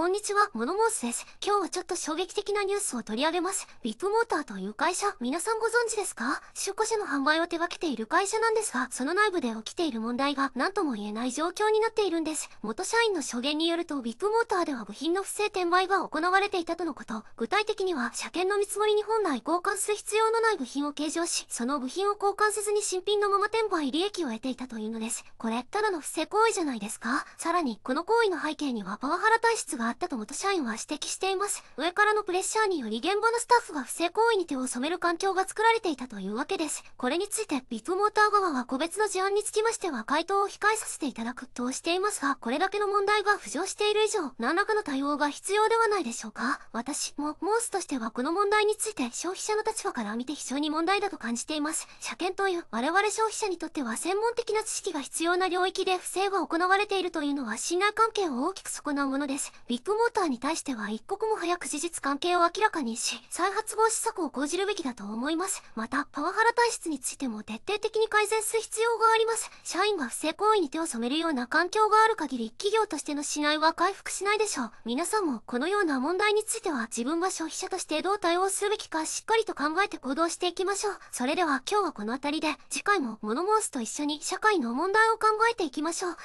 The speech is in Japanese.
こんにちは、モノモースです。今日はちょっと衝撃的なニュースを取り上げます。ビッグモーターという会社、皆さんご存知ですか出古車の販売を手掛けている会社なんですが、その内部で起きている問題が何とも言えない状況になっているんです。元社員の証言によると、ビッグモーターでは部品の不正転売が行われていたとのこと。具体的には、車検の見積もりに本来交換する必要のない部品を計上し、その部品を交換せずに新品のまま転売利益を得ていたというのです。これ、ただの不正行為じゃないですかさらに、この行為の背景にはパワハラ体質があったと元社員は指摘しています。上からのプレッシャーにより現場のスタッフが不正行為に手を染める環境が作られていたというわけです。これについて、ビッグモーター側は個別の事案につきましては回答を控えさせていただくとしていますが、これだけの問題が浮上している以上、何らかの対応が必要ではないでしょうか。私も、モースとしてはこの問題について消費者の立場から見て非常に問題だと感じています。車検という我々消費者にとっては専門的な知識が必要な領域で不正が行われているというのは信頼関係を大きく損なうものです。ビッグモーターに対しては一刻も早く事実関係を明らかにし、再発防止策を講じるべきだと思います。また、パワハラ体質についても徹底的に改善する必要があります。社員が不正行為に手を染めるような環境がある限り、企業としての信頼は回復しないでしょう。皆さんもこのような問題については自分が消費者としてどう対応するべきかしっかりと考えて行動していきましょう。それでは今日はこの辺りで、次回もモノモースと一緒に社会の問題を考えていきましょう。